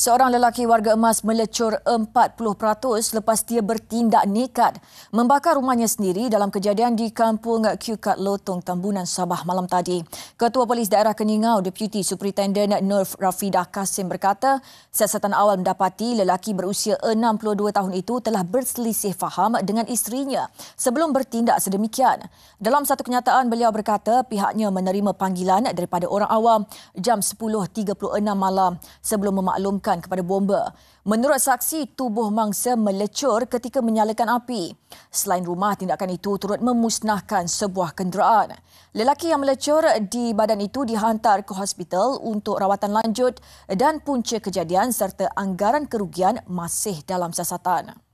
Seorang lelaki warga emas melecur 40% lepas dia bertindak nekat membakar rumahnya sendiri dalam kejadian di kampung Kukat Lotong Tambunan Sabah malam tadi. Ketua Polis Daerah Keningau Deputy Superintendent Nurf Rafidah Kasim berkata, siasatan awal mendapati lelaki berusia 62 tahun itu telah berselisih faham dengan isterinya sebelum bertindak sedemikian. Dalam satu kenyataan, beliau berkata pihaknya menerima panggilan daripada orang awam jam 10.36 malam sebelum memaklumkan ditujukan kepada bomba. Menurut saksi, tubuh mangsa melecur ketika menyalakan api. Selain rumah, tindakan itu turut memusnahkan sebuah kenderaan. Lelaki yang melecur di badan itu dihantar ke hospital untuk rawatan lanjut dan punca kejadian serta anggaran kerugian masih dalam siasatan.